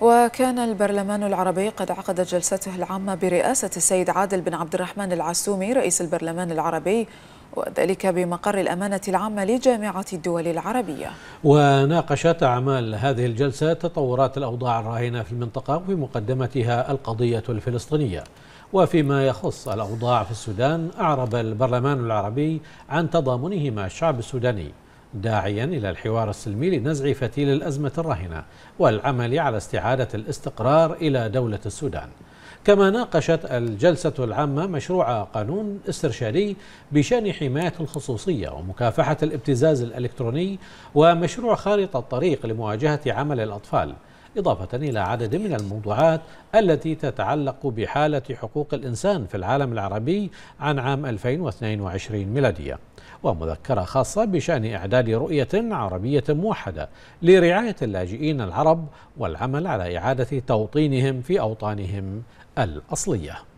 وكان البرلمان العربي قد عقد جلسته العامة برئاسة السيد عادل بن عبد الرحمن العسومي رئيس البرلمان العربي وذلك بمقر الأمانة العامة لجامعة الدول العربية وناقشت أعمال هذه الجلسة تطورات الأوضاع الراهنة في المنطقة وفي مقدمتها القضية الفلسطينية وفيما يخص الأوضاع في السودان أعرب البرلمان العربي عن تضامنه مع الشعب السوداني داعيا إلى الحوار السلمي لنزع فتيل الأزمة الراهنة والعمل على استعادة الاستقرار إلى دولة السودان كما ناقشت الجلسة العامة مشروع قانون استرشادي بشأن حماية الخصوصية ومكافحة الابتزاز الإلكتروني ومشروع خارطة الطريق لمواجهة عمل الأطفال إضافة إلى عدد من الموضوعات التي تتعلق بحالة حقوق الإنسان في العالم العربي عن عام 2022 ميلادية ومذكرة خاصة بشأن إعداد رؤية عربية موحدة لرعاية اللاجئين العرب والعمل على إعادة توطينهم في أوطانهم الأصلية